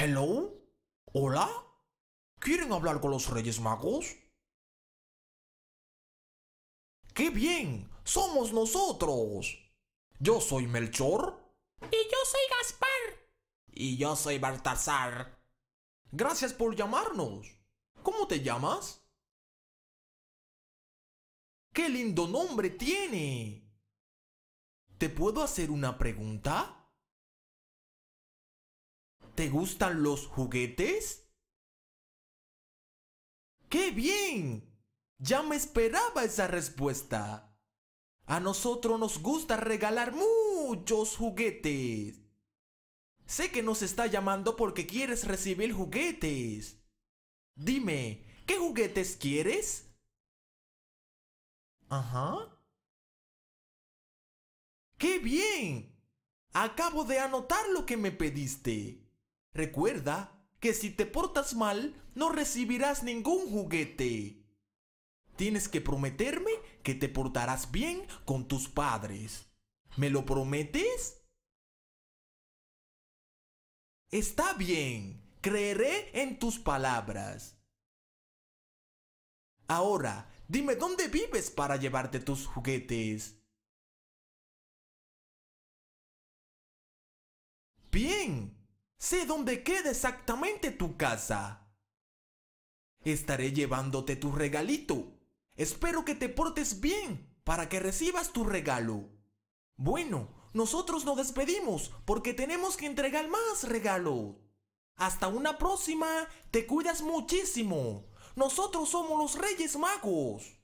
Hello? ¿Hola? ¿Quieren hablar con los Reyes Magos? ¡Qué bien! ¡Somos nosotros! Yo soy Melchor. Y yo soy Gaspar. Y yo soy Baltasar. Gracias por llamarnos. ¿Cómo te llamas? ¡Qué lindo nombre tiene! ¿Te puedo hacer una pregunta? ¿Te gustan los juguetes? ¡Qué bien! Ya me esperaba esa respuesta. A nosotros nos gusta regalar muchos juguetes. Sé que nos está llamando porque quieres recibir juguetes. Dime, ¿qué juguetes quieres? Ajá. ¡Qué bien! Acabo de anotar lo que me pediste. Recuerda que si te portas mal, no recibirás ningún juguete. Tienes que prometerme que te portarás bien con tus padres. ¿Me lo prometes? Está bien, creeré en tus palabras. Ahora, dime dónde vives para llevarte tus juguetes. Bien, Sé dónde queda exactamente tu casa. Estaré llevándote tu regalito. Espero que te portes bien para que recibas tu regalo. Bueno, nosotros nos despedimos porque tenemos que entregar más regalo. Hasta una próxima, te cuidas muchísimo. Nosotros somos los Reyes Magos.